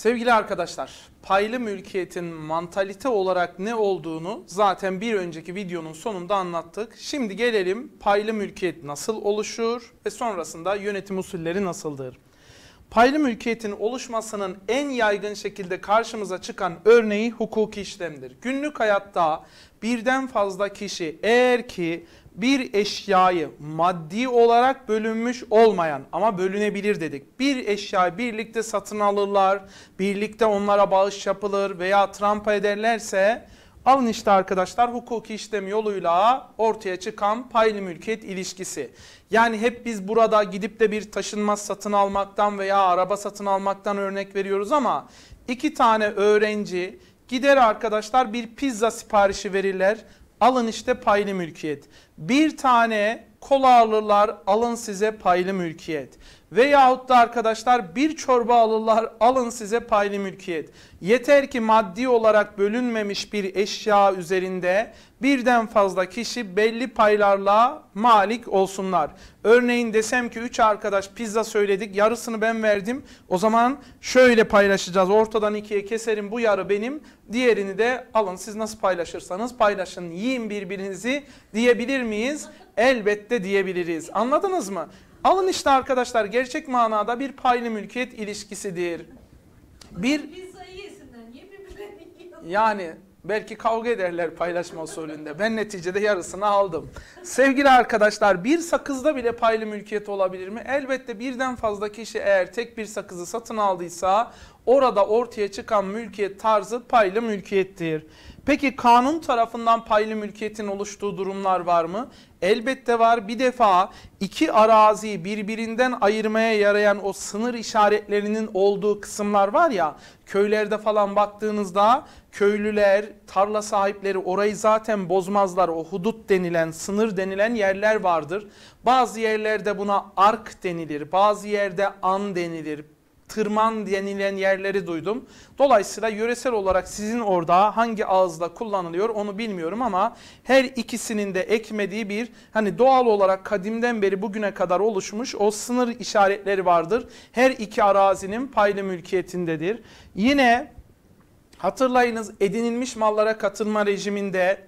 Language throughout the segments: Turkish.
Sevgili arkadaşlar, paylı mülkiyetin mantalite olarak ne olduğunu zaten bir önceki videonun sonunda anlattık. Şimdi gelelim paylı mülkiyet nasıl oluşur ve sonrasında yönetim usulleri nasıldır? Paylı mülkiyetin oluşmasının en yaygın şekilde karşımıza çıkan örneği hukuki işlemdir. Günlük hayatta birden fazla kişi eğer ki bir eşyayı maddi olarak bölünmüş olmayan ama bölünebilir dedik. Bir eşyayı birlikte satın alırlar, birlikte onlara bağış yapılır veya trampa ederlerse alın işte arkadaşlar hukuki işlem yoluyla ortaya çıkan paylı mülkiyet ilişkisi. Yani hep biz burada gidip de bir taşınmaz satın almaktan veya araba satın almaktan örnek veriyoruz ama iki tane öğrenci gider arkadaşlar bir pizza siparişi verirler Alın işte paylı mülkiyet. Bir tane kola alırlar alın size paylı mülkiyet. Veyahut da arkadaşlar bir çorba alırlar alın size paylı mülkiyet. Yeter ki maddi olarak bölünmemiş bir eşya üzerinde birden fazla kişi belli paylarla malik olsunlar. Örneğin desem ki 3 arkadaş pizza söyledik yarısını ben verdim. O zaman şöyle paylaşacağız ortadan ikiye keserim bu yarı benim diğerini de alın siz nasıl paylaşırsanız paylaşın yiyin birbirinizi diyebilir miyiz? elbette diyebiliriz. Anladınız mı? Alın işte arkadaşlar gerçek manada bir paylı mülkiyet ilişkisidir. Bir, yani belki kavga ederler paylaşma usulünde. Ben neticede yarısını aldım. Sevgili arkadaşlar bir sakızda bile paylı mülkiyet olabilir mi? Elbette birden fazla kişi eğer tek bir sakızı satın aldıysa orada ortaya çıkan mülkiyet tarzı paylı mülkiyettir. Peki kanun tarafından paylı mülkiyetin oluştuğu durumlar var mı? Elbette var. Bir defa iki araziyi birbirinden ayırmaya yarayan o sınır işaretlerinin olduğu kısımlar var ya köylerde falan baktığınızda köylüler, tarla sahipleri orayı zaten bozmazlar. O hudut denilen, sınır denilen yerler vardır. Bazı yerlerde buna ark denilir, bazı yerde an denilir, tırman denilen yerleri duydum. Dolayısıyla yöresel olarak sizin orada hangi ağızla kullanılıyor onu bilmiyorum ama her ikisinin de ekmediği bir hani doğal olarak kadimden beri bugüne kadar oluşmuş o sınır işaretleri vardır. Her iki arazinin paylı mülkiyetindedir. Yine hatırlayınız edinilmiş mallara katılma rejiminde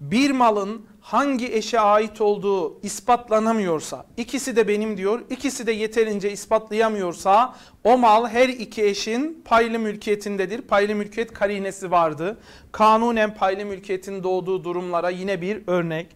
bir malın hangi eşe ait olduğu ispatlanamıyorsa, ikisi de benim diyor, ikisi de yeterince ispatlayamıyorsa o mal her iki eşin paylı mülkiyetindedir. Paylı mülkiyet karinesi vardı. Kanunen paylı mülkiyetin doğduğu durumlara yine bir örnek.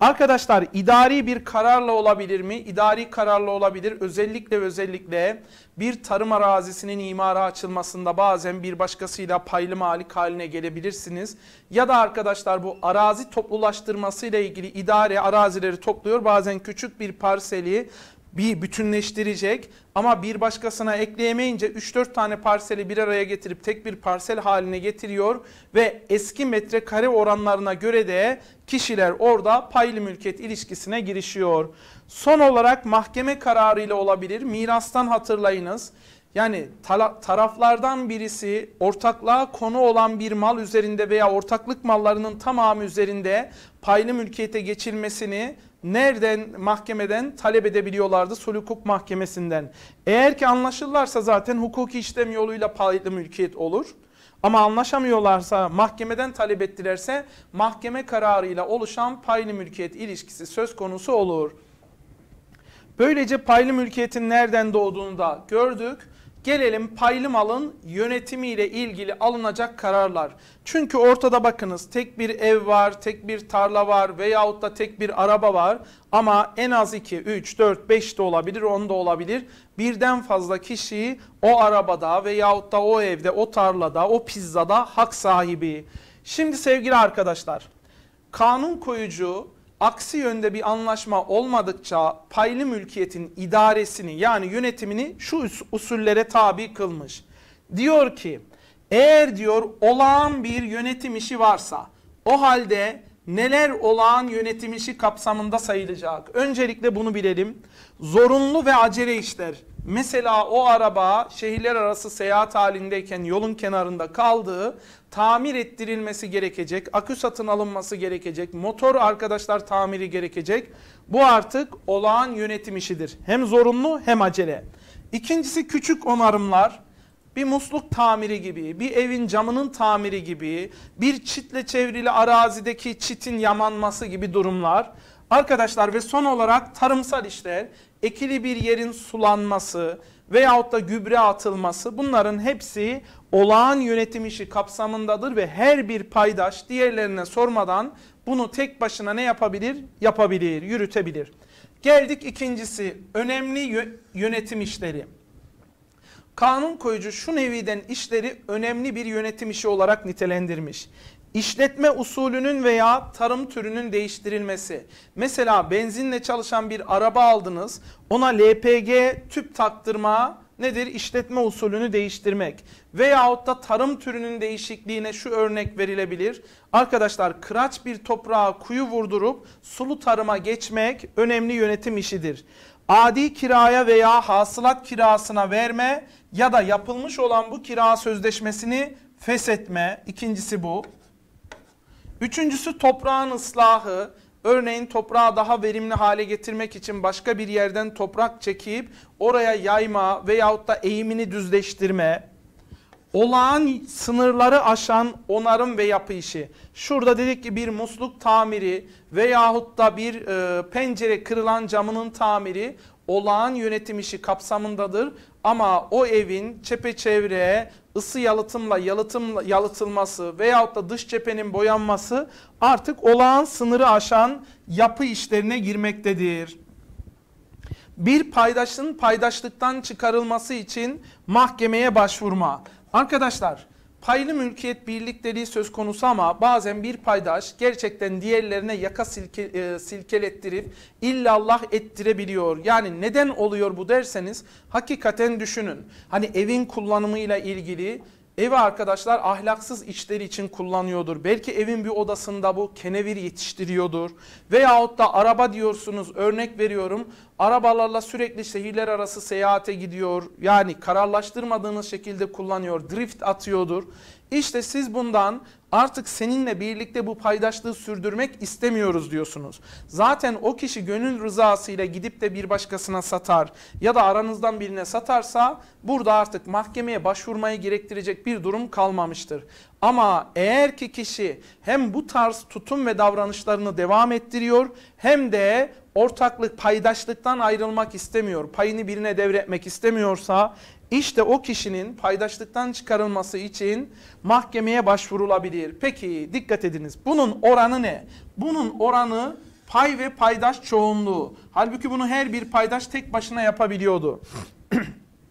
Arkadaşlar idari bir kararla olabilir mi? İdari kararla olabilir. Özellikle özellikle bir tarım arazisinin imara açılmasında bazen bir başkasıyla paylı malik haline gelebilirsiniz. Ya da arkadaşlar bu arazi toplulaştırmasıyla ile ilgili idare arazileri topluyor. Bazen küçük bir parseli bir bütünleştirecek ama bir başkasına ekleyemeyince 3-4 tane parseli bir araya getirip tek bir parsel haline getiriyor ve eski metrekare oranlarına göre de kişiler orada paylı mülkiyet ilişkisine girişiyor. Son olarak mahkeme kararı ile olabilir. Mirastan hatırlayınız. Yani taraflardan birisi ortaklığa konu olan bir mal üzerinde veya ortaklık mallarının tamamı üzerinde paylı mülkiyete geçilmesini nereden mahkemeden talep edebiliyorlardı? Sulh hukuk mahkemesinden. Eğer ki anlaşırlarsa zaten hukuki işlem yoluyla paylı mülkiyet olur. Ama anlaşamıyorlarsa mahkemeden talep ettilerse mahkeme kararıyla oluşan paylı mülkiyet ilişkisi söz konusu olur. Böylece paylı mülkiyetin nereden doğduğunu da gördük. Gelelim paylı malın yönetimiyle ilgili alınacak kararlar. Çünkü ortada bakınız tek bir ev var, tek bir tarla var veyahut da tek bir araba var. Ama en az 2, 3, 4, 5 de olabilir, 10 da olabilir. Birden fazla kişiyi o arabada veyahut da o evde, o tarlada, o pizzada hak sahibi. Şimdi sevgili arkadaşlar, kanun koyucu aksi yönde bir anlaşma olmadıkça paylı mülkiyetin idaresini yani yönetimini şu usullere tabi kılmış. Diyor ki eğer diyor olağan bir yönetim işi varsa o halde neler olağan yönetim işi kapsamında sayılacak? Öncelikle bunu bilelim. Zorunlu ve acele işler. Mesela o araba şehirler arası seyahat halindeyken yolun kenarında kaldığı tamir ettirilmesi gerekecek, akü satın alınması gerekecek, motor arkadaşlar tamiri gerekecek. Bu artık olağan yönetim işidir. Hem zorunlu hem acele. İkincisi küçük onarımlar. Bir musluk tamiri gibi, bir evin camının tamiri gibi, bir çitle çevrili arazideki çitin yamanması gibi durumlar. Arkadaşlar ve son olarak tarımsal işler, ekili bir yerin sulanması, veyahut da gübre atılması bunların hepsi olağan yönetim işi kapsamındadır ve her bir paydaş diğerlerine sormadan bunu tek başına ne yapabilir? Yapabilir, yürütebilir. Geldik ikincisi önemli yönetim işleri. Kanun koyucu şu neviden işleri önemli bir yönetim işi olarak nitelendirmiş. İşletme usulünün veya tarım türünün değiştirilmesi. Mesela benzinle çalışan bir araba aldınız. Ona LPG tüp taktırma nedir? İşletme usulünü değiştirmek. Veyahut da tarım türünün değişikliğine şu örnek verilebilir. Arkadaşlar kıraç bir toprağa kuyu vurdurup sulu tarıma geçmek önemli yönetim işidir. Adi kiraya veya hasılat kirasına verme ya da yapılmış olan bu kira sözleşmesini feshetme. İkincisi bu. Üçüncüsü toprağın ıslahı. Örneğin toprağı daha verimli hale getirmek için başka bir yerden toprak çekip oraya yayma veyahut da eğimini düzleştirme. Olağan sınırları aşan onarım ve yapı işi. Şurada dedik ki bir musluk tamiri veyahut da bir e, pencere kırılan camının tamiri olağan yönetim işi kapsamındadır. Ama o evin çepeçevre ısı yalıtımla yalıtım, yalıtılması veyahut da dış cephenin boyanması artık olağan sınırı aşan yapı işlerine girmektedir. Bir paydaşın paydaşlıktan çıkarılması için mahkemeye başvurma. Arkadaşlar paylı mülkiyet birlikleri söz konusu ama bazen bir paydaş gerçekten diğerlerine yaka silke, e, silkelettirip illallah ettirebiliyor. Yani neden oluyor bu derseniz hakikaten düşünün. Hani evin kullanımıyla ilgili Evi arkadaşlar ahlaksız işleri için kullanıyordur. Belki evin bir odasında bu kenevir yetiştiriyordur. Veyahut da araba diyorsunuz örnek veriyorum. Arabalarla sürekli şehirler arası seyahate gidiyor. Yani kararlaştırmadığınız şekilde kullanıyor. Drift atıyordur. İşte siz bundan artık seninle birlikte bu paydaşlığı sürdürmek istemiyoruz diyorsunuz. Zaten o kişi gönül rızasıyla gidip de bir başkasına satar ya da aranızdan birine satarsa burada artık mahkemeye başvurmayı gerektirecek bir durum kalmamıştır. Ama eğer ki kişi hem bu tarz tutum ve davranışlarını devam ettiriyor hem de ortaklık paydaşlıktan ayrılmak istemiyor, payını birine devretmek istemiyorsa işte o kişinin paydaşlıktan çıkarılması için mahkemeye başvurulabilir. Peki dikkat ediniz bunun oranı ne? Bunun oranı pay ve paydaş çoğunluğu. Halbuki bunu her bir paydaş tek başına yapabiliyordu.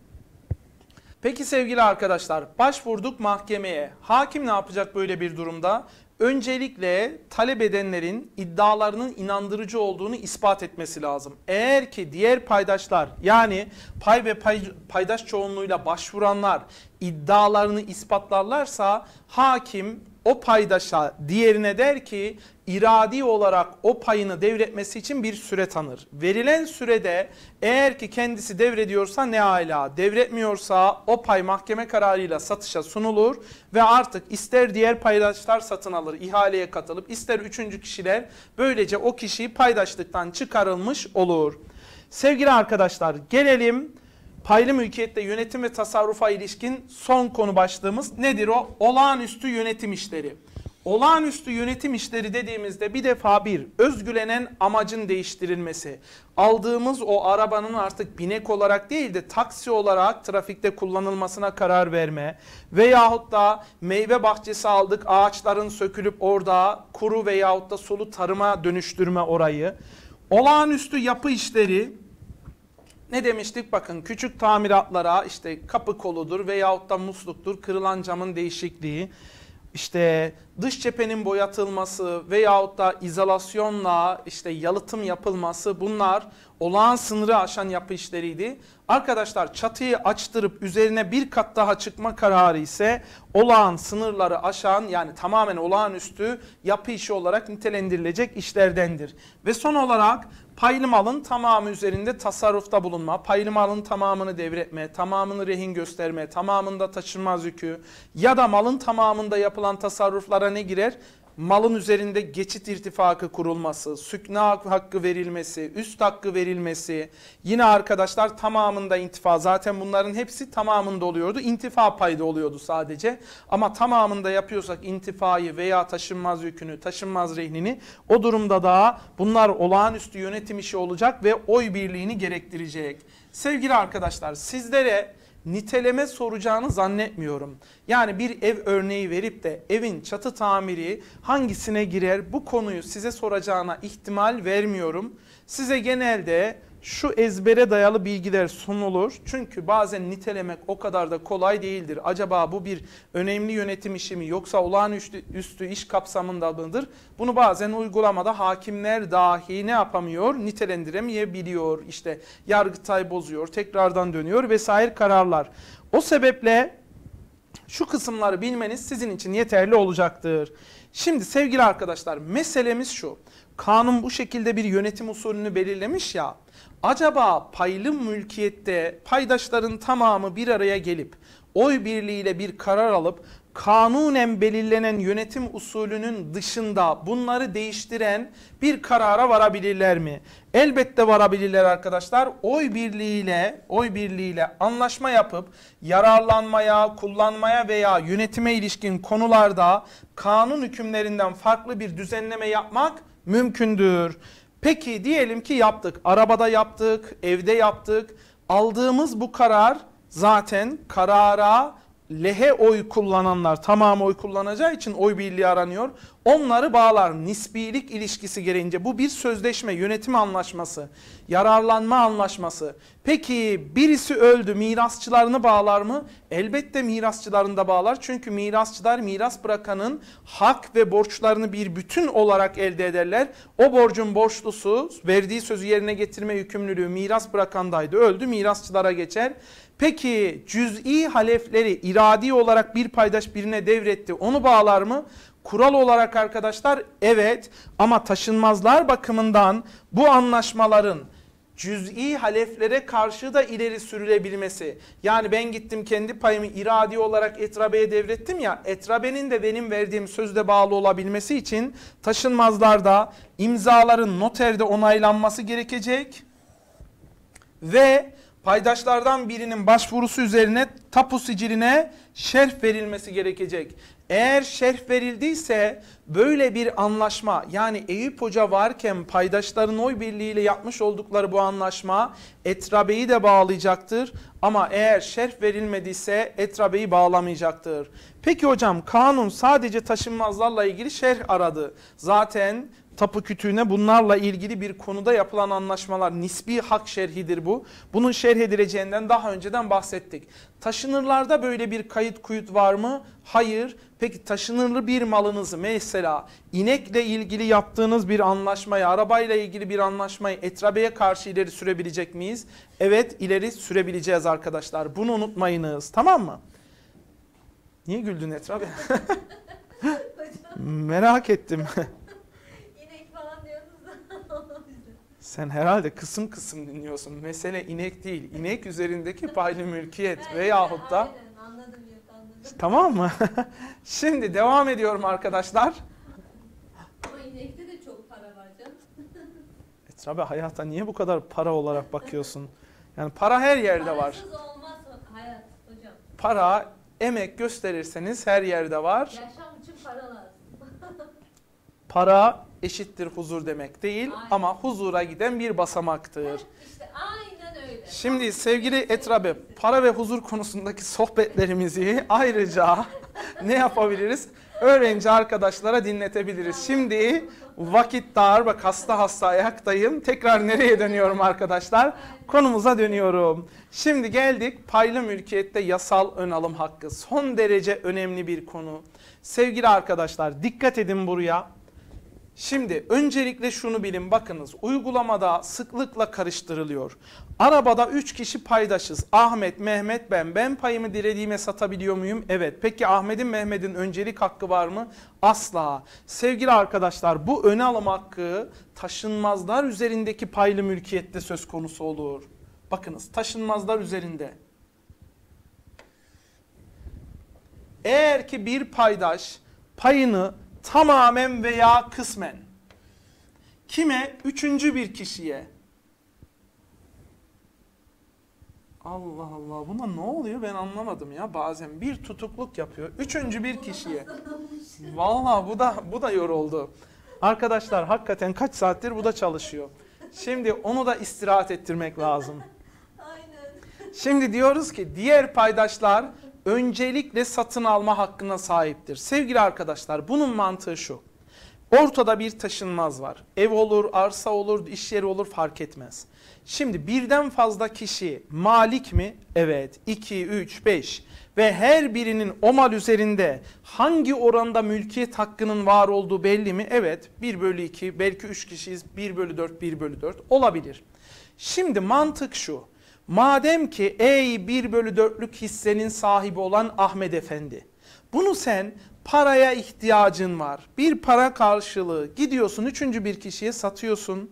Peki sevgili arkadaşlar başvurduk mahkemeye. Hakim ne yapacak böyle bir durumda? öncelikle talep edenlerin iddialarının inandırıcı olduğunu ispat etmesi lazım. Eğer ki diğer paydaşlar yani pay ve pay, paydaş çoğunluğuyla başvuranlar iddialarını ispatlarlarsa hakim o paydaşa diğerine der ki iradi olarak o payını devretmesi için bir süre tanır. Verilen sürede eğer ki kendisi devrediyorsa ne hala devretmiyorsa o pay mahkeme kararıyla satışa sunulur ve artık ister diğer paydaşlar satın alır ihaleye katılıp ister üçüncü kişiler böylece o kişiyi paydaşlıktan çıkarılmış olur. Sevgili arkadaşlar gelelim paylı mülkiyette yönetim ve tasarrufa ilişkin son konu başlığımız nedir o? Olağanüstü yönetim işleri. Olağanüstü yönetim işleri dediğimizde bir defa bir özgülenen amacın değiştirilmesi. Aldığımız o arabanın artık binek olarak değil de taksi olarak trafikte kullanılmasına karar verme. Veyahut da meyve bahçesi aldık ağaçların sökülüp orada kuru veyahut da sulu tarıma dönüştürme orayı. Olağanüstü yapı işleri ne demiştik bakın küçük tamiratlara işte kapı koludur veyahut da musluktur kırılan camın değişikliği. İşte dış cephenin boyatılması veyahut da izolasyonla işte yalıtım yapılması bunlar olağan sınırı aşan yapı işleriydi. Arkadaşlar çatıyı açtırıp üzerine bir kat daha çıkma kararı ise olağan sınırları aşan yani tamamen olağanüstü yapı işi olarak nitelendirilecek işlerdendir. Ve son olarak paylı malın tamamı üzerinde tasarrufta bulunma, paylı malın tamamını devretme, tamamını rehin gösterme, tamamında taşınmaz yükü ya da malın tamamında yapılan tasarruflara bunlara ne girer? Malın üzerinde geçit irtifakı kurulması, sükna hakkı verilmesi, üst hakkı verilmesi. Yine arkadaşlar tamamında intifa zaten bunların hepsi tamamında oluyordu. İntifa payda oluyordu sadece. Ama tamamında yapıyorsak intifayı veya taşınmaz yükünü, taşınmaz rehnini o durumda da bunlar olağanüstü yönetim işi olacak ve oy birliğini gerektirecek. Sevgili arkadaşlar sizlere niteleme soracağını zannetmiyorum. Yani bir ev örneği verip de evin çatı tamiri hangisine girer bu konuyu size soracağına ihtimal vermiyorum. Size genelde şu ezbere dayalı bilgiler sunulur. Çünkü bazen nitelemek o kadar da kolay değildir. Acaba bu bir önemli yönetim işi mi yoksa olağanüstü üstü iş kapsamında mıdır? Bunu bazen uygulamada hakimler dahi ne yapamıyor? Nitelendiremeyebiliyor. İşte yargıtay bozuyor, tekrardan dönüyor vesaire kararlar. O sebeple şu kısımları bilmeniz sizin için yeterli olacaktır. Şimdi sevgili arkadaşlar meselemiz şu. Kanun bu şekilde bir yönetim usulünü belirlemiş ya acaba paylı mülkiyette paydaşların tamamı bir araya gelip oy birliğiyle bir karar alıp kanunen belirlenen yönetim usulünün dışında bunları değiştiren bir karara varabilirler mi? Elbette varabilirler arkadaşlar. Oy birliğiyle, oy birliğiyle anlaşma yapıp yararlanmaya, kullanmaya veya yönetime ilişkin konularda kanun hükümlerinden farklı bir düzenleme yapmak mümkündür. Peki diyelim ki yaptık. Arabada yaptık, evde yaptık. Aldığımız bu karar zaten karara lehe oy kullananlar tamamı oy kullanacağı için oy birliği aranıyor. Onları bağlar nisbilik ilişkisi gereğince bu bir sözleşme, yönetim anlaşması, yararlanma anlaşması. Peki birisi öldü mirasçılarını bağlar mı? Elbette mirasçılarını da bağlar. Çünkü mirasçılar miras bırakanın hak ve borçlarını bir bütün olarak elde ederler. O borcun borçlusu verdiği sözü yerine getirme yükümlülüğü miras bırakandaydı. Öldü mirasçılara geçer. Peki cüz'i halefleri iradi olarak bir paydaş birine devretti. Onu bağlar mı? Kural olarak arkadaşlar evet ama taşınmazlar bakımından bu anlaşmaların cüz'i haleflere karşı da ileri sürülebilmesi. Yani ben gittim kendi payımı iradi olarak Etrabe'ye devrettim ya Etrabe'nin de benim verdiğim sözde bağlı olabilmesi için taşınmazlarda imzaların noterde onaylanması gerekecek ve paydaşlardan birinin başvurusu üzerine tapu siciline şerh verilmesi gerekecek. Eğer şerh verildiyse böyle bir anlaşma yani Eyüp Hoca varken paydaşların oy birliğiyle yapmış oldukları bu anlaşma Etrabe'yi de bağlayacaktır. Ama eğer şerh verilmediyse Etrabe'yi bağlamayacaktır. Peki hocam kanun sadece taşınmazlarla ilgili şerh aradı. Zaten tapu kütüğüne bunlarla ilgili bir konuda yapılan anlaşmalar nispi hak şerhidir bu. Bunun şerh edileceğinden daha önceden bahsettik. Taşınırlarda böyle bir kayıt kuyut var mı? Hayır. Peki taşınırlı bir malınızı mesela inekle ilgili yaptığınız bir anlaşmayı, arabayla ilgili bir anlaşmayı etrabeye karşı ileri sürebilecek miyiz? Evet ileri sürebileceğiz arkadaşlar. Bunu unutmayınız tamam mı? Niye güldün etrabe? Merak ettim. Sen herhalde kısım kısım dinliyorsun. Mesele inek değil. İnek üzerindeki paylı mülkiyet evet, veyahut da... Aynen, anladım, anladım. Tamam mı? Şimdi devam ediyorum arkadaşlar. Ama inekte de çok para var canım. e tabi hayata niye bu kadar para olarak bakıyorsun? Yani para her yerde var. Parasız olmaz hayat hocam. Para, emek gösterirseniz her yerde var. Yaşam için para lazım. para eşittir huzur demek değil Aynen. ama huzura giden bir basamaktır. İşte aynen öyle. Şimdi sevgili Etrabe para ve huzur konusundaki sohbetlerimizi ayrıca ne yapabiliriz? Öğrenci arkadaşlara dinletebiliriz. Şimdi vakit dar bak hasta hasta ayaktayım. Tekrar nereye dönüyorum arkadaşlar? Konumuza dönüyorum. Şimdi geldik paylı mülkiyette yasal ön alım hakkı. Son derece önemli bir konu. Sevgili arkadaşlar dikkat edin buraya. Şimdi öncelikle şunu bilin bakınız uygulamada sıklıkla karıştırılıyor. Arabada 3 kişi paydaşız. Ahmet, Mehmet, ben. Ben payımı dilediğime satabiliyor muyum? Evet. Peki Ahmet'in, Mehmet'in öncelik hakkı var mı? Asla. Sevgili arkadaşlar bu öne alım hakkı taşınmazlar üzerindeki paylı mülkiyette söz konusu olur. Bakınız taşınmazlar üzerinde. Eğer ki bir paydaş payını tamamen veya kısmen kime? Üçüncü bir kişiye. Allah Allah buna ne oluyor ben anlamadım ya bazen bir tutukluk yapıyor üçüncü bir kişiye. Vallahi bu da bu da yoruldu. Arkadaşlar hakikaten kaç saattir bu da çalışıyor. Şimdi onu da istirahat ettirmek lazım. Şimdi diyoruz ki diğer paydaşlar öncelikle satın alma hakkına sahiptir. Sevgili arkadaşlar bunun mantığı şu. Ortada bir taşınmaz var. Ev olur, arsa olur, iş yeri olur fark etmez. Şimdi birden fazla kişi malik mi? Evet. 2, 3, 5 ve her birinin o mal üzerinde hangi oranda mülkiyet hakkının var olduğu belli mi? Evet 1 bölü 2 belki 3 kişiyiz 1 bölü 4 1 bölü 4 olabilir. Şimdi mantık şu Madem ki ey 1 bölü 4'lük hissenin sahibi olan Ahmet Efendi. Bunu sen paraya ihtiyacın var. Bir para karşılığı gidiyorsun üçüncü bir kişiye satıyorsun.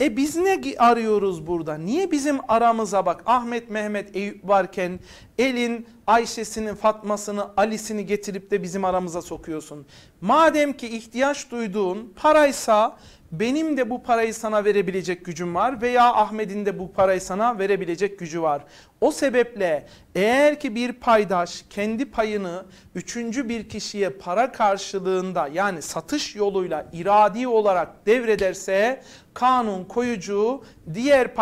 E biz ne arıyoruz burada? Niye bizim aramıza bak Ahmet Mehmet Eyüp varken elin Ayşe'sini Fatma'sını Ali'sini getirip de bizim aramıza sokuyorsun. Madem ki ihtiyaç duyduğun paraysa benim de bu parayı sana verebilecek gücüm var veya Ahmet'in de bu parayı sana verebilecek gücü var. O sebeple eğer ki bir paydaş kendi payını üçüncü bir kişiye para karşılığında yani satış yoluyla iradi olarak devrederse kanun koyucu diğer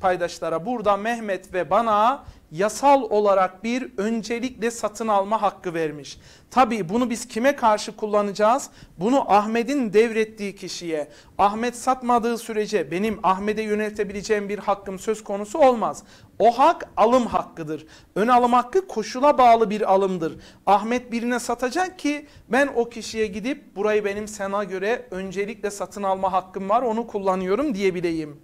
paydaşlara burada Mehmet ve bana yasal olarak bir öncelikle satın alma hakkı vermiş. Tabii bunu biz kime karşı kullanacağız? Bunu Ahmet'in devrettiği kişiye. Ahmet satmadığı sürece benim Ahmet'e yöneltebileceğim bir hakkım söz konusu olmaz. O hak alım hakkıdır. Ön alım hakkı koşula bağlı bir alımdır. Ahmet birine satacak ki ben o kişiye gidip burayı benim sana göre öncelikle satın alma hakkım var onu kullanıyorum diyebileyim.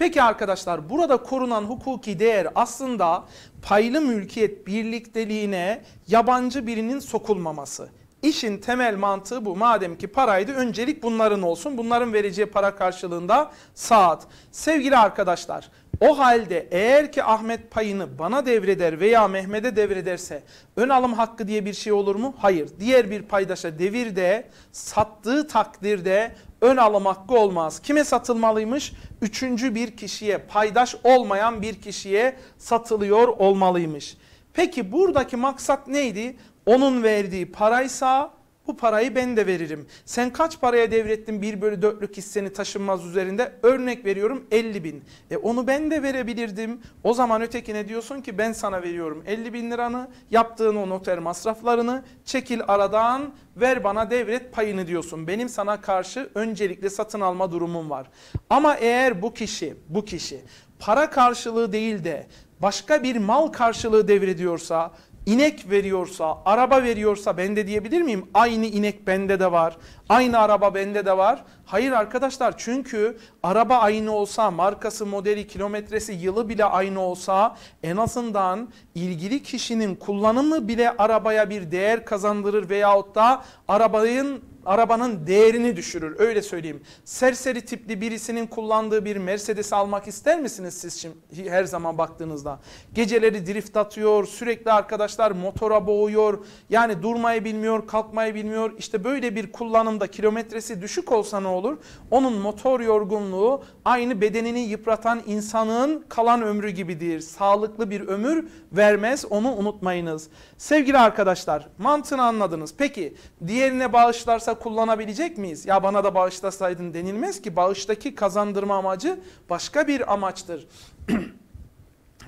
Peki arkadaşlar burada korunan hukuki değer aslında paylı mülkiyet birlikteliğine yabancı birinin sokulmaması. İşin temel mantığı bu. Madem ki paraydı öncelik bunların olsun. Bunların vereceği para karşılığında saat. Sevgili arkadaşlar o halde eğer ki Ahmet payını bana devreder veya Mehmet'e devrederse ön alım hakkı diye bir şey olur mu? Hayır. Diğer bir paydaşa devirde sattığı takdirde ön alım hakkı olmaz. Kime satılmalıymış? Üçüncü bir kişiye, paydaş olmayan bir kişiye satılıyor olmalıymış. Peki buradaki maksat neydi? Onun verdiği paraysa bu parayı ben de veririm. Sen kaç paraya devrettin 1 bölü 4'lük hisseni taşınmaz üzerinde? Örnek veriyorum 50 bin. E onu ben de verebilirdim. O zaman ötekine diyorsun ki ben sana veriyorum 50 bin liranı yaptığın o noter masraflarını çekil aradan ver bana devret payını diyorsun. Benim sana karşı öncelikle satın alma durumum var. Ama eğer bu kişi bu kişi para karşılığı değil de başka bir mal karşılığı devrediyorsa inek veriyorsa, araba veriyorsa ben de diyebilir miyim? Aynı inek bende de var. Aynı araba bende de var. Hayır arkadaşlar çünkü araba aynı olsa, markası, modeli, kilometresi, yılı bile aynı olsa en azından ilgili kişinin kullanımı bile arabaya bir değer kazandırır veyahut da arabanın arabanın değerini düşürür öyle söyleyeyim. Serseri tipli birisinin kullandığı bir Mercedes almak ister misiniz siz şimdi her zaman baktığınızda? Geceleri drift atıyor sürekli arkadaşlar motora boğuyor yani durmayı bilmiyor kalkmayı bilmiyor. İşte böyle bir kullanımda kilometresi düşük olsa ne olur? Onun motor yorgunluğu aynı bedenini yıpratan insanın kalan ömrü gibidir. Sağlıklı bir ömür vermez onu unutmayınız. Sevgili arkadaşlar mantığını anladınız. Peki diğerine bağışlarsa varsa kullanabilecek miyiz? Ya bana da bağışlasaydın denilmez ki bağıştaki kazandırma amacı başka bir amaçtır.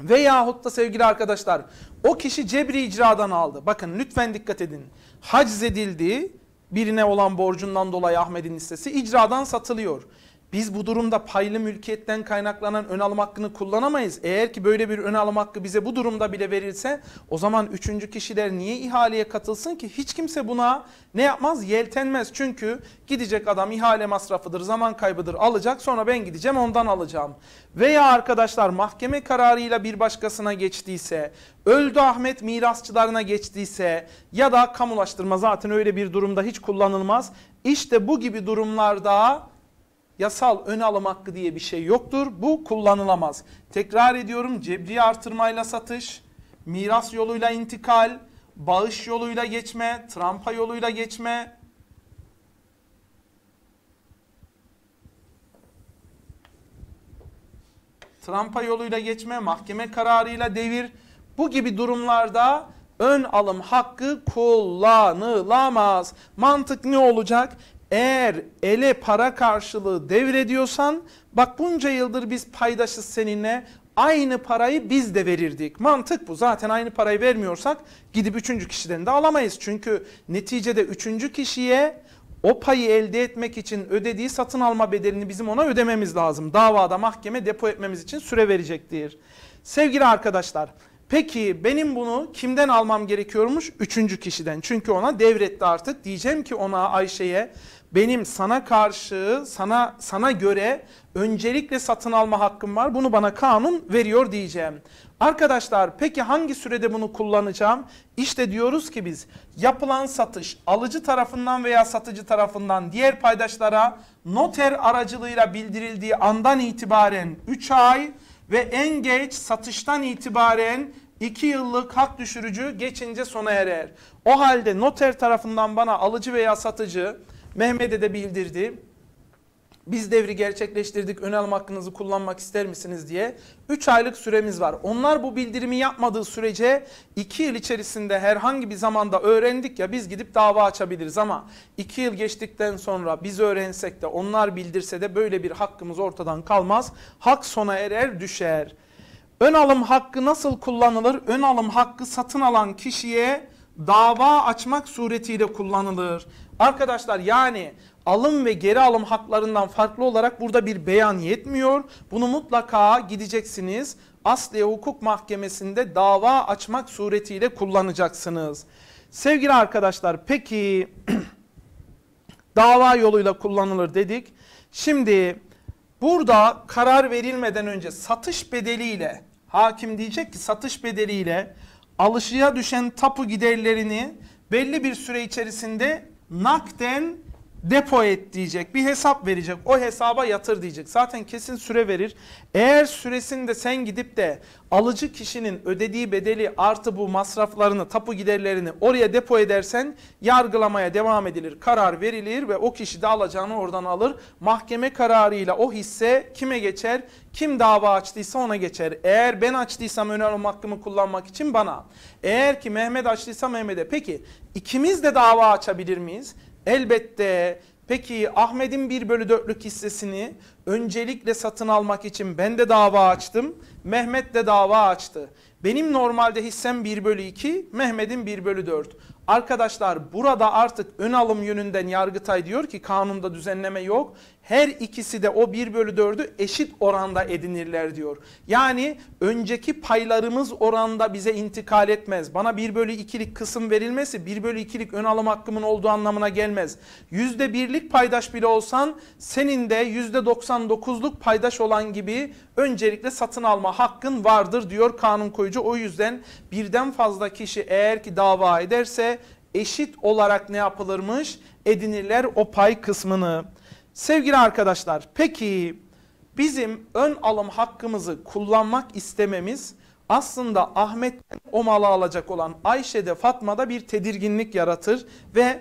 Veyahut da sevgili arkadaşlar o kişi cebri icradan aldı. Bakın lütfen dikkat edin. Haczedildi birine olan borcundan dolayı Ahmet'in listesi icradan satılıyor. Biz bu durumda paylı mülkiyetten kaynaklanan ön alım hakkını kullanamayız. Eğer ki böyle bir ön alım hakkı bize bu durumda bile verilse o zaman üçüncü kişiler niye ihaleye katılsın ki? Hiç kimse buna ne yapmaz? Yeltenmez. Çünkü gidecek adam ihale masrafıdır, zaman kaybıdır alacak sonra ben gideceğim ondan alacağım. Veya arkadaşlar mahkeme kararıyla bir başkasına geçtiyse, öldü Ahmet mirasçılarına geçtiyse ya da kamulaştırma zaten öyle bir durumda hiç kullanılmaz. İşte bu gibi durumlarda yasal ön alım hakkı diye bir şey yoktur. Bu kullanılamaz. Tekrar ediyorum cebri artırmayla satış, miras yoluyla intikal, bağış yoluyla geçme, trampa yoluyla geçme, trampa yoluyla geçme, mahkeme kararıyla devir bu gibi durumlarda ön alım hakkı kullanılamaz. Mantık ne olacak? Eğer ele para karşılığı devrediyorsan bak bunca yıldır biz paydaşız seninle aynı parayı biz de verirdik. Mantık bu. Zaten aynı parayı vermiyorsak gidip üçüncü kişiden de alamayız. Çünkü neticede üçüncü kişiye o payı elde etmek için ödediği satın alma bedelini bizim ona ödememiz lazım. Davada mahkeme depo etmemiz için süre verecektir. Sevgili arkadaşlar peki benim bunu kimden almam gerekiyormuş? Üçüncü kişiden. Çünkü ona devretti artık. Diyeceğim ki ona Ayşe'ye benim sana karşı, sana sana göre öncelikle satın alma hakkım var. Bunu bana kanun veriyor diyeceğim. Arkadaşlar peki hangi sürede bunu kullanacağım? İşte diyoruz ki biz yapılan satış alıcı tarafından veya satıcı tarafından diğer paydaşlara noter aracılığıyla bildirildiği andan itibaren 3 ay ve en geç satıştan itibaren 2 yıllık hak düşürücü geçince sona erer. O halde noter tarafından bana alıcı veya satıcı Mehmet'e de bildirdi. Biz devri gerçekleştirdik Önalım hakkınızı kullanmak ister misiniz diye 3 aylık süremiz var. Onlar bu bildirimi yapmadığı sürece 2 yıl içerisinde herhangi bir zamanda öğrendik ya biz gidip dava açabiliriz ama 2 yıl geçtikten sonra biz öğrensek de onlar bildirse de böyle bir hakkımız ortadan kalmaz. Hak sona erer düşer. Ön alım hakkı nasıl kullanılır? Ön alım hakkı satın alan kişiye dava açmak suretiyle kullanılır. Arkadaşlar yani alım ve geri alım haklarından farklı olarak burada bir beyan yetmiyor. Bunu mutlaka gideceksiniz. Asliye Hukuk Mahkemesi'nde dava açmak suretiyle kullanacaksınız. Sevgili arkadaşlar peki dava yoluyla kullanılır dedik. Şimdi burada karar verilmeden önce satış bedeliyle hakim diyecek ki satış bedeliyle alışıya düşen tapu giderlerini belli bir süre içerisinde nakden depo et diyecek. Bir hesap verecek. O hesaba yatır diyecek. Zaten kesin süre verir. Eğer süresinde sen gidip de alıcı kişinin ödediği bedeli artı bu masraflarını, tapu giderlerini oraya depo edersen yargılamaya devam edilir. Karar verilir ve o kişi de alacağını oradan alır. Mahkeme kararıyla o hisse kime geçer? Kim dava açtıysa ona geçer. Eğer ben açtıysam öner olma hakkımı kullanmak için bana. Eğer ki Mehmet açtıysa Mehmet'e. Peki ikimiz de dava açabilir miyiz? Elbette peki Ahmet'in 1 bölü 4'lük hissesini öncelikle satın almak için ben de dava açtım. Mehmet de dava açtı. Benim normalde hissem 1 bölü 2, Mehmet'in 1 bölü 4. Arkadaşlar burada artık ön alım yönünden Yargıtay diyor ki kanunda düzenleme yok. Her ikisi de o 1 bölü 4'ü eşit oranda edinirler diyor. Yani önceki paylarımız oranda bize intikal etmez. Bana 1 bölü 2'lik kısım verilmesi 1 bölü 2'lik ön alım hakkımın olduğu anlamına gelmez. %1'lik paydaş bile olsan senin de %99'luk paydaş olan gibi öncelikle satın alma hakkın vardır diyor kanun koyucu. O yüzden birden fazla kişi eğer ki dava ederse eşit olarak ne yapılırmış? Edinirler o pay kısmını. Sevgili arkadaşlar peki bizim ön alım hakkımızı kullanmak istememiz aslında Ahmet o malı alacak olan Ayşe'de Fatma'da bir tedirginlik yaratır ve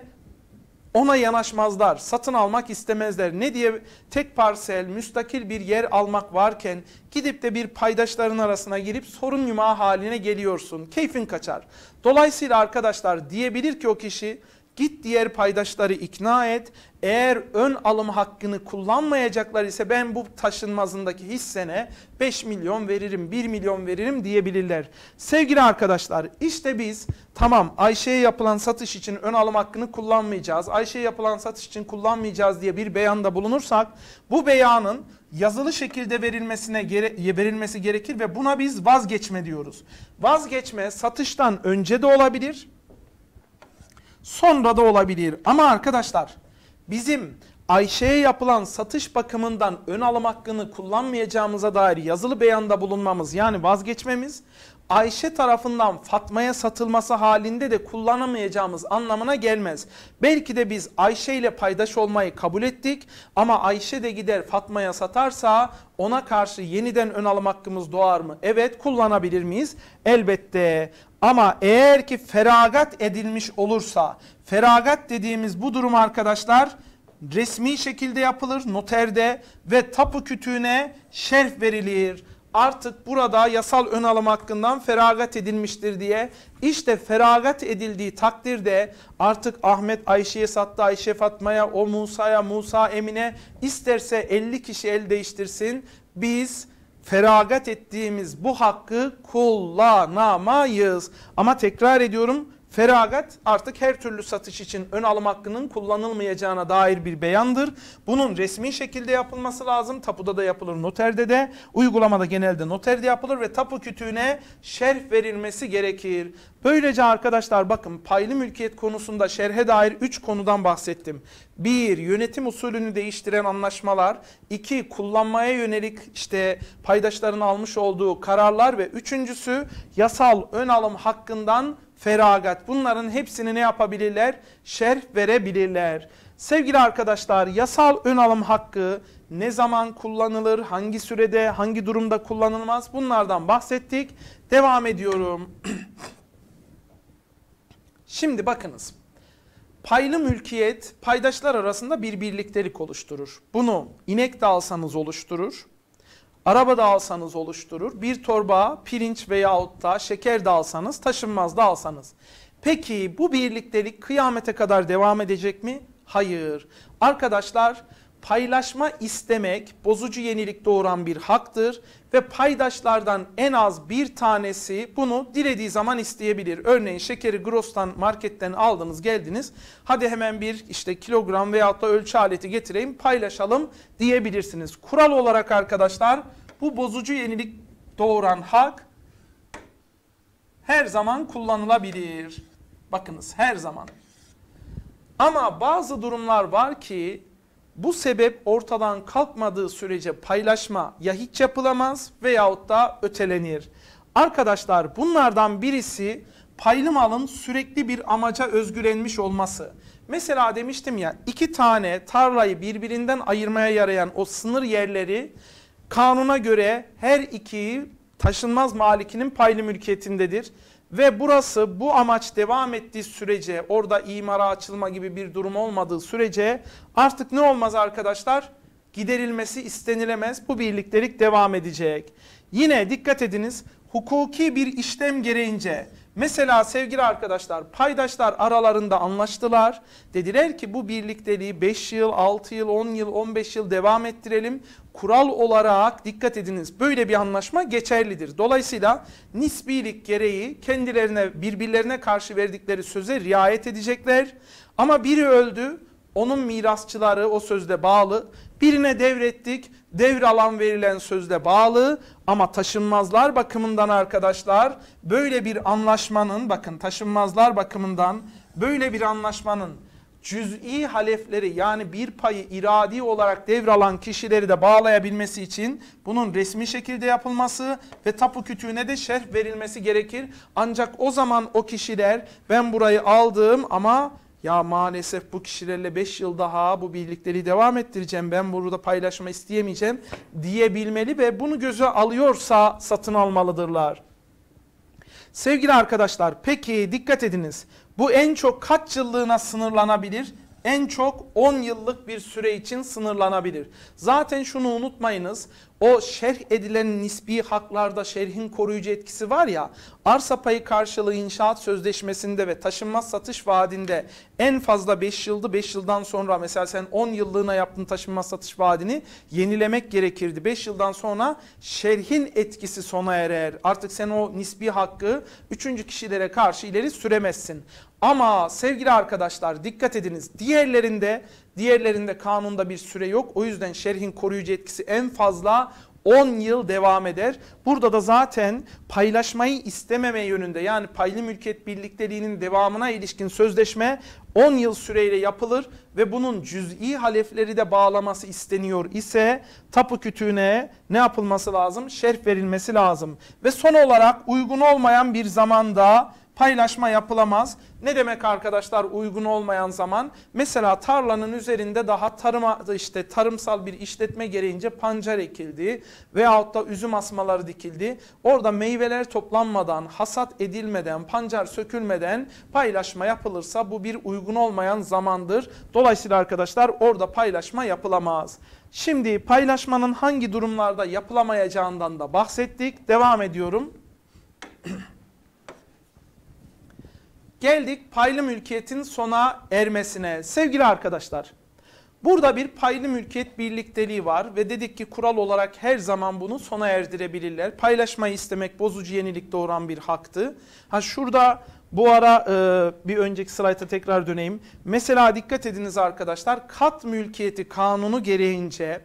ona yanaşmazlar, satın almak istemezler. Ne diye tek parsel, müstakil bir yer almak varken gidip de bir paydaşların arasına girip sorun yumağı haline geliyorsun. Keyfin kaçar. Dolayısıyla arkadaşlar diyebilir ki o kişi Git diğer paydaşları ikna et. Eğer ön alım hakkını kullanmayacaklar ise ben bu taşınmazındaki hissene 5 milyon veririm, 1 milyon veririm diyebilirler. Sevgili arkadaşlar işte biz tamam Ayşe'ye yapılan satış için ön alım hakkını kullanmayacağız. Ayşe'ye yapılan satış için kullanmayacağız diye bir beyanda bulunursak bu beyanın yazılı şekilde verilmesine gere verilmesi gerekir ve buna biz vazgeçme diyoruz. Vazgeçme satıştan önce de olabilir Sonra da olabilir. Ama arkadaşlar bizim Ayşe'ye yapılan satış bakımından ön alım hakkını kullanmayacağımıza dair yazılı beyanda bulunmamız yani vazgeçmemiz Ayşe tarafından Fatma'ya satılması halinde de kullanamayacağımız anlamına gelmez. Belki de biz Ayşe ile paydaş olmayı kabul ettik ama Ayşe de gider Fatma'ya satarsa ona karşı yeniden ön alım hakkımız doğar mı? Evet kullanabilir miyiz? Elbette ama eğer ki feragat edilmiş olursa feragat dediğimiz bu durum arkadaşlar resmi şekilde yapılır noterde ve tapu kütüğüne şerh verilir artık burada yasal ön alım hakkından feragat edilmiştir diye işte feragat edildiği takdirde artık Ahmet Ayşe'ye sattı Ayşe Fatma'ya o Musa'ya Musa Emine isterse 50 kişi el değiştirsin biz feragat ettiğimiz bu hakkı kullanamayız. Ama tekrar ediyorum Feragat artık her türlü satış için ön alım hakkının kullanılmayacağına dair bir beyandır. Bunun resmi şekilde yapılması lazım. Tapuda da yapılır, noterde de. Uygulamada genelde noterde yapılır ve tapu kütüğüne şerh verilmesi gerekir. Böylece arkadaşlar bakın paylı mülkiyet konusunda şerhe dair 3 konudan bahsettim. 1. Yönetim usulünü değiştiren anlaşmalar. 2. Kullanmaya yönelik işte paydaşların almış olduğu kararlar ve üçüncüsü yasal ön alım hakkından feragat bunların hepsini ne yapabilirler? Şerh verebilirler. Sevgili arkadaşlar yasal ön alım hakkı ne zaman kullanılır, hangi sürede, hangi durumda kullanılmaz bunlardan bahsettik. Devam ediyorum. Şimdi bakınız. Paylı mülkiyet paydaşlar arasında bir birliktelik oluşturur. Bunu inek de alsanız oluşturur arabada alsanız oluşturur. Bir torba pirinç veyahut da şeker de alsanız taşınmaz da alsanız. Peki bu birliktelik kıyamete kadar devam edecek mi? Hayır. Arkadaşlar paylaşma istemek bozucu yenilik doğuran bir haktır ve paydaşlardan en az bir tanesi bunu dilediği zaman isteyebilir. Örneğin şekeri Gross'tan marketten aldınız geldiniz hadi hemen bir işte kilogram veyahut da ölçü aleti getireyim paylaşalım diyebilirsiniz. Kural olarak arkadaşlar bu bozucu yenilik doğuran hak her zaman kullanılabilir. Bakınız her zaman. Ama bazı durumlar var ki bu sebep ortadan kalkmadığı sürece paylaşma ya hiç yapılamaz veyahut da ötelenir. Arkadaşlar bunlardan birisi paylı malın sürekli bir amaca özgürlenmiş olması. Mesela demiştim ya iki tane tarlayı birbirinden ayırmaya yarayan o sınır yerleri kanuna göre her iki taşınmaz malikinin paylı mülkiyetindedir. Ve burası bu amaç devam ettiği sürece orada imara açılma gibi bir durum olmadığı sürece artık ne olmaz arkadaşlar? Giderilmesi istenilemez bu birliktelik devam edecek. Yine dikkat ediniz hukuki bir işlem gereğince Mesela sevgili arkadaşlar paydaşlar aralarında anlaştılar. Dediler ki bu birlikteliği 5 yıl, 6 yıl, 10 yıl, 15 yıl devam ettirelim. Kural olarak dikkat ediniz böyle bir anlaşma geçerlidir. Dolayısıyla nisbilik gereği kendilerine birbirlerine karşı verdikleri söze riayet edecekler. Ama biri öldü onun mirasçıları o sözde bağlı. Birine devrettik. Devralan verilen sözle bağlı ama taşınmazlar bakımından arkadaşlar böyle bir anlaşmanın bakın taşınmazlar bakımından böyle bir anlaşmanın cüz'i halefleri yani bir payı iradi olarak devralan kişileri de bağlayabilmesi için bunun resmi şekilde yapılması ve tapu kütüğüne de şerh verilmesi gerekir. Ancak o zaman o kişiler ben burayı aldım ama ya maalesef bu kişilerle 5 yıl daha bu birlikteliği devam ettireceğim. Ben burada paylaşma isteyemeyeceğim diyebilmeli ve bunu göze alıyorsa satın almalıdırlar. Sevgili arkadaşlar peki dikkat ediniz. Bu en çok kaç yıllığına sınırlanabilir? En çok 10 yıllık bir süre için sınırlanabilir. Zaten şunu unutmayınız o şerh edilen nispi haklarda şerhin koruyucu etkisi var ya arsa payı karşılığı inşaat sözleşmesinde ve taşınmaz satış vaadinde en fazla 5 yıldı 5 yıldan sonra mesela sen 10 yıllığına yaptın taşınmaz satış vaadini yenilemek gerekirdi. 5 yıldan sonra şerhin etkisi sona erer artık sen o nispi hakkı 3. kişilere karşı ileri süremezsin. Ama sevgili arkadaşlar dikkat ediniz diğerlerinde Diğerlerinde kanunda bir süre yok. O yüzden şerhin koruyucu etkisi en fazla 10 yıl devam eder. Burada da zaten paylaşmayı istememe yönünde yani paylı mülkiyet birlikteliğinin devamına ilişkin sözleşme 10 yıl süreyle yapılır ve bunun cüz'i halefleri de bağlaması isteniyor ise tapu kütüğüne ne yapılması lazım? Şerh verilmesi lazım. Ve son olarak uygun olmayan bir zamanda paylaşma yapılamaz. Ne demek arkadaşlar uygun olmayan zaman? Mesela tarlanın üzerinde daha tarıma işte tarımsal bir işletme gereğince pancar ekildi veyahut da üzüm asmaları dikildi. Orada meyveler toplanmadan, hasat edilmeden, pancar sökülmeden paylaşma yapılırsa bu bir uygun olmayan zamandır. Dolayısıyla arkadaşlar orada paylaşma yapılamaz. Şimdi paylaşmanın hangi durumlarda yapılamayacağından da bahsettik. Devam ediyorum geldik paylı mülkiyetin sona ermesine. Sevgili arkadaşlar, burada bir paylı mülkiyet birlikteliği var ve dedik ki kural olarak her zaman bunu sona erdirebilirler. Paylaşmayı istemek bozucu yenilik doğuran bir haktı. Ha şurada bu ara e, bir önceki slayta tekrar döneyim. Mesela dikkat ediniz arkadaşlar, kat mülkiyeti kanunu gereğince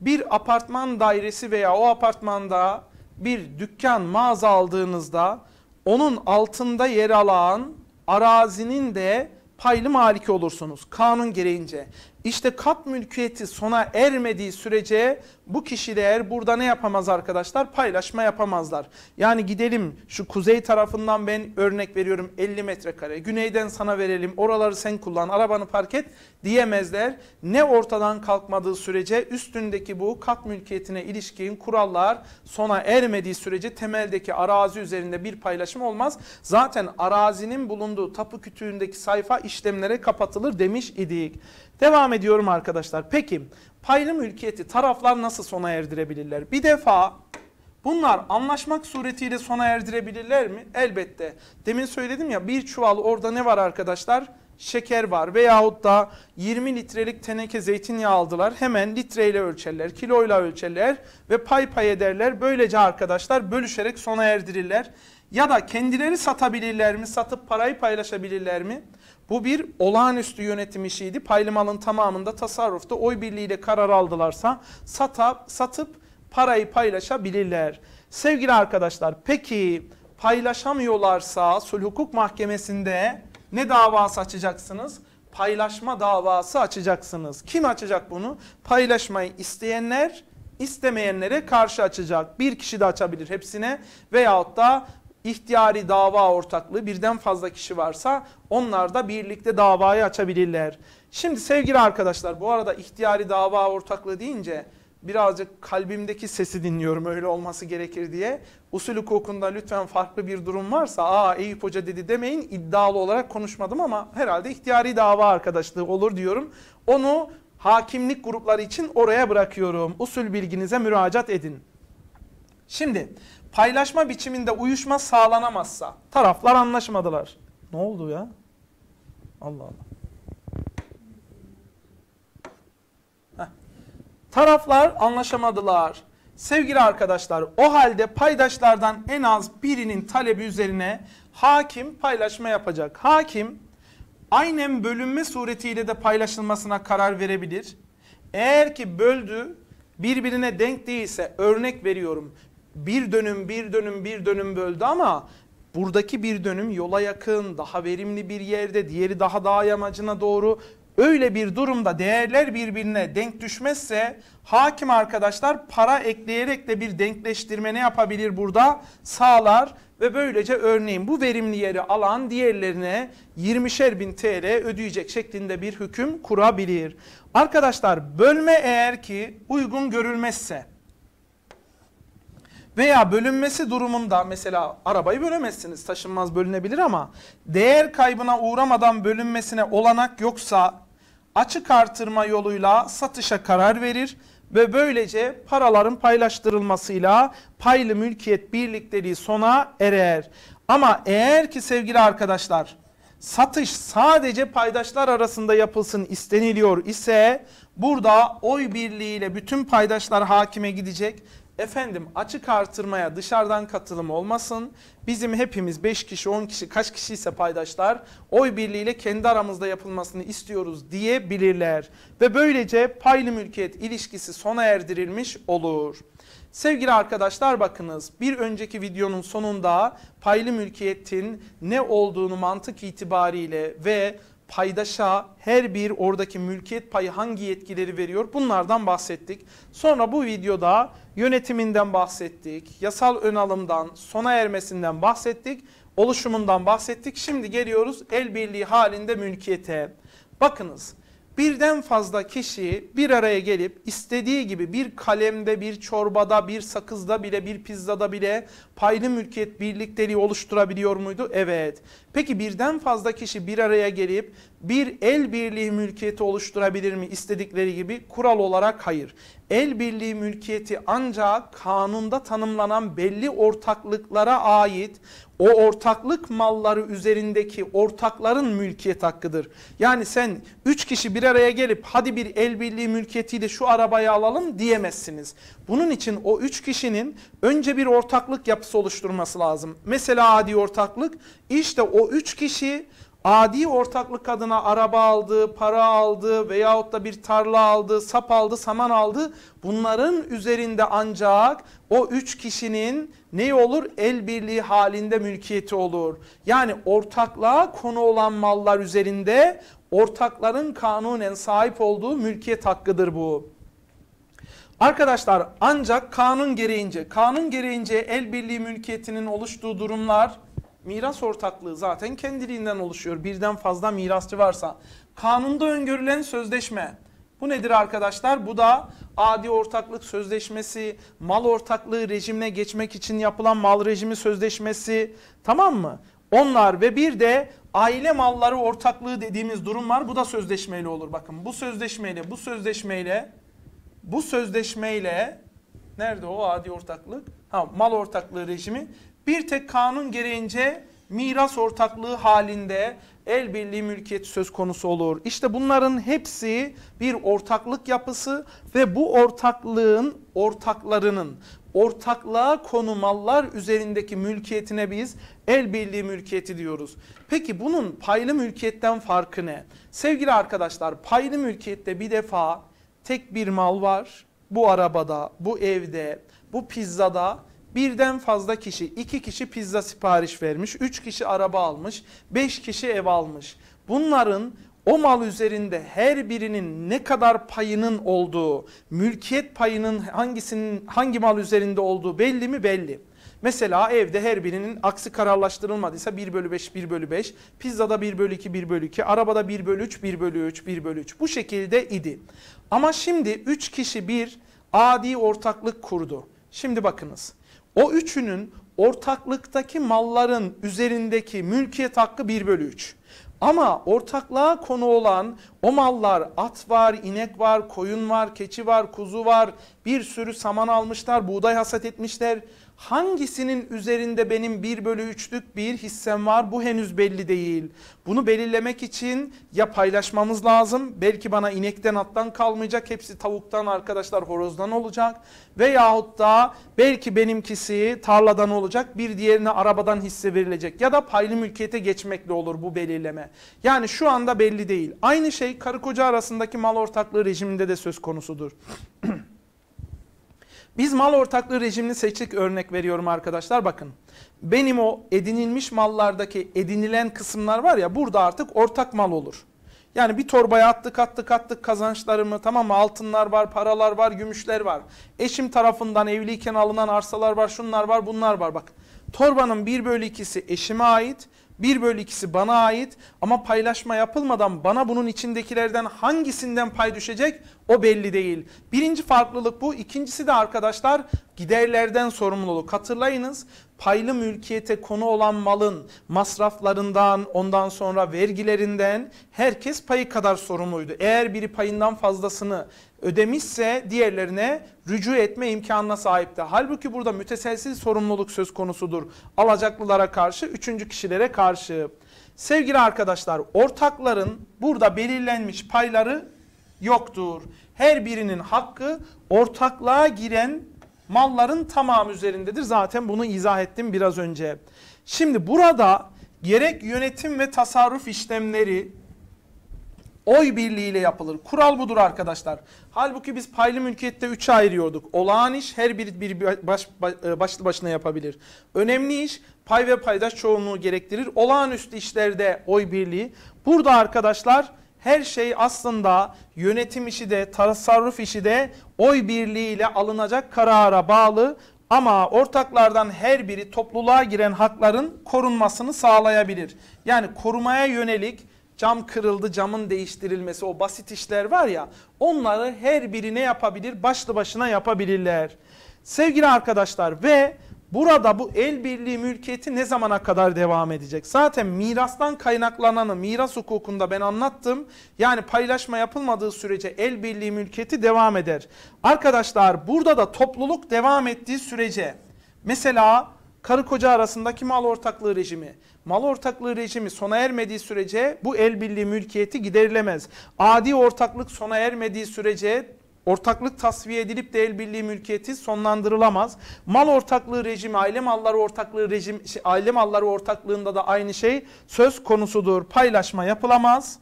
bir apartman dairesi veya o apartmanda bir dükkan, mağaza aldığınızda onun altında yer alan arazinin de paylı maliki olursunuz kanun gereğince. İşte kat mülkiyeti sona ermediği sürece bu kişiler burada ne yapamaz arkadaşlar? Paylaşma yapamazlar. Yani gidelim şu kuzey tarafından ben örnek veriyorum 50 metrekare. Güneyden sana verelim oraları sen kullan arabanı park et diyemezler. Ne ortadan kalkmadığı sürece üstündeki bu kat mülkiyetine ilişkin kurallar sona ermediği sürece temeldeki arazi üzerinde bir paylaşım olmaz. Zaten arazinin bulunduğu tapu kütüğündeki sayfa işlemlere kapatılır demiş idik. Devam ediyorum arkadaşlar. Peki paylı mülkiyeti taraflar nasıl sona erdirebilirler? Bir defa bunlar anlaşmak suretiyle sona erdirebilirler mi? Elbette. Demin söyledim ya bir çuval orada ne var arkadaşlar? Şeker var veyahut da 20 litrelik teneke zeytinyağı aldılar. Hemen litreyle ölçerler, kiloyla ölçerler ve pay pay ederler. Böylece arkadaşlar bölüşerek sona erdirirler. Ya da kendileri satabilirler mi? Satıp parayı paylaşabilirler mi? Bu bir olağanüstü yönetim işiydi. Paylı tamamında tasarrufta oy birliğiyle karar aldılarsa sata, satıp parayı paylaşabilirler. Sevgili arkadaşlar peki paylaşamıyorlarsa sulh hukuk mahkemesinde ne davası açacaksınız? Paylaşma davası açacaksınız. Kim açacak bunu? Paylaşmayı isteyenler istemeyenlere karşı açacak. Bir kişi de açabilir hepsine veyahut da ihtiyari dava ortaklığı birden fazla kişi varsa onlar da birlikte davayı açabilirler. Şimdi sevgili arkadaşlar bu arada ihtiyari dava ortaklığı deyince birazcık kalbimdeki sesi dinliyorum öyle olması gerekir diye. Usul hukukunda lütfen farklı bir durum varsa aa Eyüp Hoca dedi demeyin iddialı olarak konuşmadım ama herhalde ihtiyari dava arkadaşlığı olur diyorum. Onu hakimlik grupları için oraya bırakıyorum. Usul bilginize müracaat edin. Şimdi paylaşma biçiminde uyuşma sağlanamazsa taraflar anlaşmadılar. Ne oldu ya? Allah Allah. Taraflar anlaşamadılar. Sevgili arkadaşlar o halde paydaşlardan en az birinin talebi üzerine hakim paylaşma yapacak. Hakim aynen bölünme suretiyle de paylaşılmasına karar verebilir. Eğer ki böldü birbirine denk değilse örnek veriyorum bir dönüm bir dönüm bir dönüm böldü ama buradaki bir dönüm yola yakın, daha verimli bir yerde, diğeri daha dağ yamacına doğru. Öyle bir durumda değerler birbirine denk düşmezse hakim arkadaşlar para ekleyerek de bir denkleştirme ne yapabilir burada? Sağlar ve böylece örneğin bu verimli yeri alan diğerlerine 20'şer bin TL ödeyecek şeklinde bir hüküm kurabilir. Arkadaşlar bölme eğer ki uygun görülmezse veya bölünmesi durumunda mesela arabayı bölemezsiniz taşınmaz bölünebilir ama değer kaybına uğramadan bölünmesine olanak yoksa açık artırma yoluyla satışa karar verir ve böylece paraların paylaştırılmasıyla paylı mülkiyet birlikteliği sona erer. Ama eğer ki sevgili arkadaşlar satış sadece paydaşlar arasında yapılsın isteniliyor ise burada oy birliğiyle bütün paydaşlar hakime gidecek efendim açık artırmaya dışarıdan katılım olmasın. Bizim hepimiz 5 kişi 10 kişi kaç kişi ise paydaşlar oy birliğiyle kendi aramızda yapılmasını istiyoruz diyebilirler. Ve böylece paylı mülkiyet ilişkisi sona erdirilmiş olur. Sevgili arkadaşlar bakınız bir önceki videonun sonunda paylı mülkiyetin ne olduğunu mantık itibariyle ve paydaşa her bir oradaki mülkiyet payı hangi yetkileri veriyor bunlardan bahsettik. Sonra bu videoda yönetiminden bahsettik, yasal ön alımdan, sona ermesinden bahsettik, oluşumundan bahsettik. Şimdi geliyoruz el birliği halinde mülkiyete. Bakınız birden fazla kişi bir araya gelip istediği gibi bir kalemde, bir çorbada, bir sakızda bile, bir pizzada bile paylı mülkiyet birlikteliği oluşturabiliyor muydu? Evet. Peki birden fazla kişi bir araya gelip bir el birliği mülkiyeti oluşturabilir mi istedikleri gibi? Kural olarak hayır. El birliği mülkiyeti ancak kanunda tanımlanan belli ortaklıklara ait o ortaklık malları üzerindeki ortakların mülkiyet hakkıdır. Yani sen 3 kişi bir araya gelip hadi bir el birliği mülkiyetiyle şu arabayı alalım diyemezsiniz. Bunun için o 3 kişinin önce bir ortaklık yapısı oluşturması lazım. Mesela adi ortaklık işte o 3 kişi adi ortaklık adına araba aldı, para aldı veyahut da bir tarla aldı, sap aldı, saman aldı. Bunların üzerinde ancak o üç kişinin ne olur? El birliği halinde mülkiyeti olur. Yani ortaklığa konu olan mallar üzerinde ortakların kanunen sahip olduğu mülkiyet hakkıdır bu. Arkadaşlar ancak kanun gereğince, kanun gereğince el birliği mülkiyetinin oluştuğu durumlar Miras ortaklığı zaten kendiliğinden oluşuyor. Birden fazla mirasçı varsa. Kanunda öngörülen sözleşme. Bu nedir arkadaşlar? Bu da adi ortaklık sözleşmesi, mal ortaklığı rejimine geçmek için yapılan mal rejimi sözleşmesi. Tamam mı? Onlar ve bir de aile malları ortaklığı dediğimiz durum var. Bu da sözleşmeyle olur. Bakın bu sözleşmeyle, bu sözleşmeyle, bu sözleşmeyle nerede o adi ortaklık? Ha, mal ortaklığı rejimi bir tek kanun gereğince miras ortaklığı halinde el birliği mülkiyeti söz konusu olur. İşte bunların hepsi bir ortaklık yapısı ve bu ortaklığın ortaklarının ortaklığa konu mallar üzerindeki mülkiyetine biz el birliği mülkiyeti diyoruz. Peki bunun paylı mülkiyetten farkı ne? Sevgili arkadaşlar paylı mülkiyette bir defa tek bir mal var. Bu arabada, bu evde, bu pizzada birden fazla kişi, iki kişi pizza sipariş vermiş, üç kişi araba almış, beş kişi ev almış. Bunların o mal üzerinde her birinin ne kadar payının olduğu, mülkiyet payının hangisinin hangi mal üzerinde olduğu belli mi? Belli. Mesela evde her birinin aksi kararlaştırılmadıysa 1 bölü 5, 1 bölü 5, pizzada 1 bölü 2, 1 bölü 2, arabada 1 bölü 3, 1 bölü 3, 1 bölü 3 bu şekilde idi. Ama şimdi 3 kişi bir adi ortaklık kurdu. Şimdi bakınız o üçünün ortaklıktaki malların üzerindeki mülkiyet hakkı 1 bölü 3. Ama ortaklığa konu olan o mallar at var, inek var, koyun var, keçi var, kuzu var. Bir sürü saman almışlar, buğday hasat etmişler. Hangisinin üzerinde benim 1 bölü 3'lük bir hissem var bu henüz belli değil. Bunu belirlemek için ya paylaşmamız lazım belki bana inekten attan kalmayacak hepsi tavuktan arkadaşlar horozdan olacak. Veyahut da belki benimkisi tarladan olacak bir diğerine arabadan hisse verilecek ya da paylı mülkiyete geçmekle olur bu belirleme. Yani şu anda belli değil. Aynı şey karı koca arasındaki mal ortaklığı rejiminde de söz konusudur. Biz mal ortaklığı rejimini seçtik örnek veriyorum arkadaşlar bakın. Benim o edinilmiş mallardaki edinilen kısımlar var ya burada artık ortak mal olur. Yani bir torbaya attık attık attık kazançlarımı tamam mı altınlar var paralar var gümüşler var. Eşim tarafından evliyken alınan arsalar var şunlar var bunlar var bak. Torbanın 1 bölü 2'si eşime ait 1 bölü 2'si bana ait ama paylaşma yapılmadan bana bunun içindekilerden hangisinden pay düşecek o belli değil. Birinci farklılık bu. İkincisi de arkadaşlar giderlerden sorumluluk. Hatırlayınız paylı mülkiyete konu olan malın masraflarından ondan sonra vergilerinden herkes payı kadar sorumluydu. Eğer biri payından fazlasını ödemişse diğerlerine rücu etme imkanına sahipti. Halbuki burada müteselsiz sorumluluk söz konusudur. Alacaklılara karşı, üçüncü kişilere karşı. Sevgili arkadaşlar, ortakların burada belirlenmiş payları yoktur. Her birinin hakkı ortaklığa giren malların tamamı üzerindedir. Zaten bunu izah ettim biraz önce. Şimdi burada gerek yönetim ve tasarruf işlemleri Oy birliğiyle yapılır. Kural budur arkadaşlar. Halbuki biz paylı mülkiyette 3'e ayırıyorduk. Olağan iş her biri bir baş, e, başlı başına yapabilir. Önemli iş pay ve paydaş çoğunluğu gerektirir. Olağanüstü işlerde oy birliği. Burada arkadaşlar her şey aslında yönetim işi de tasarruf işi de oy birliğiyle alınacak karara bağlı. Ama ortaklardan her biri topluluğa giren hakların korunmasını sağlayabilir. Yani korumaya yönelik Cam kırıldı camın değiştirilmesi o basit işler var ya onları her biri ne yapabilir başlı başına yapabilirler. Sevgili arkadaşlar ve burada bu el birliği mülkiyeti ne zamana kadar devam edecek? Zaten mirastan kaynaklananı miras hukukunda ben anlattım. Yani paylaşma yapılmadığı sürece el birliği mülkiyeti devam eder. Arkadaşlar burada da topluluk devam ettiği sürece mesela karı koca arasındaki mal ortaklığı rejimi. Mal ortaklığı rejimi sona ermediği sürece bu el birliği mülkiyeti giderilemez. Adi ortaklık sona ermediği sürece Ortaklık tasfiye edilip de el birliği mülkiyeti sonlandırılamaz. Mal ortaklığı rejimi, aile malları ortaklığı rejim, şey, aile malları ortaklığında da aynı şey söz konusudur. Paylaşma yapılamaz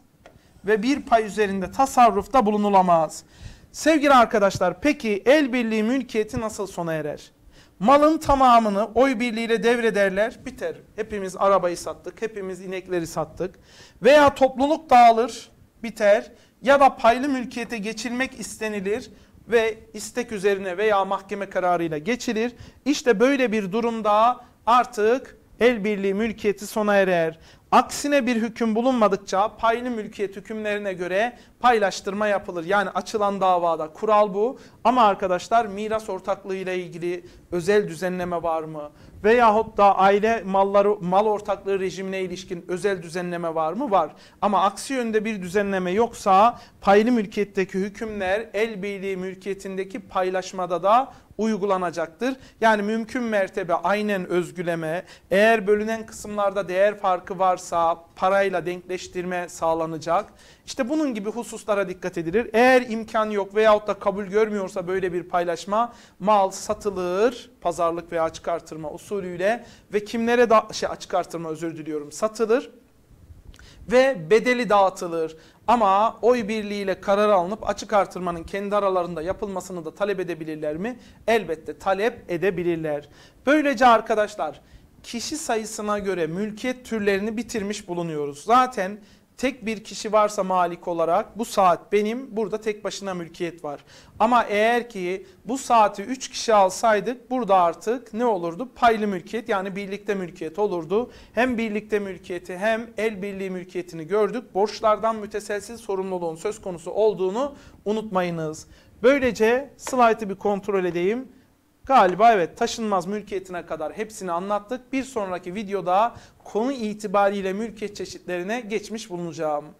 ve bir pay üzerinde tasarrufta bulunulamaz. Sevgili arkadaşlar, peki el birliği mülkiyeti nasıl sona erer? Malın tamamını oy birliğiyle devrederler biter. Hepimiz arabayı sattık, hepimiz inekleri sattık. Veya topluluk dağılır biter ya da paylı mülkiyete geçilmek istenilir ve istek üzerine veya mahkeme kararıyla geçilir. İşte böyle bir durumda artık el birliği mülkiyeti sona erer. Aksine bir hüküm bulunmadıkça paylı mülkiyet hükümlerine göre paylaştırma yapılır. Yani açılan davada kural bu. Ama arkadaşlar miras ortaklığı ile ilgili özel düzenleme var mı? Veyahut da aile malları mal ortaklığı rejimine ilişkin özel düzenleme var mı? Var. Ama aksi yönde bir düzenleme yoksa paylı mülkiyetteki hükümler el birliği mülkiyetindeki paylaşmada da uygulanacaktır. Yani mümkün mertebe aynen özgüleme, eğer bölünen kısımlarda değer farkı varsa parayla denkleştirme sağlanacak. İşte bunun gibi hususlara dikkat edilir. Eğer imkan yok veyahut da kabul görmüyorsa böyle bir paylaşma mal satılır pazarlık veya açık usulüyle ve kimlere da şey açık özür diliyorum satılır ve bedeli dağıtılır. Ama oy birliğiyle karar alınıp açık artırmanın kendi aralarında yapılmasını da talep edebilirler mi? Elbette talep edebilirler. Böylece arkadaşlar kişi sayısına göre mülkiyet türlerini bitirmiş bulunuyoruz. Zaten tek bir kişi varsa malik olarak bu saat benim burada tek başına mülkiyet var. Ama eğer ki bu saati 3 kişi alsaydık burada artık ne olurdu? Paylı mülkiyet yani birlikte mülkiyet olurdu. Hem birlikte mülkiyeti hem el birliği mülkiyetini gördük. Borçlardan müteselsiz sorumluluğun söz konusu olduğunu unutmayınız. Böylece slaytı bir kontrol edeyim. Galiba evet taşınmaz mülkiyetine kadar hepsini anlattık. Bir sonraki videoda konu itibariyle mülkiyet çeşitlerine geçmiş bulunacağım.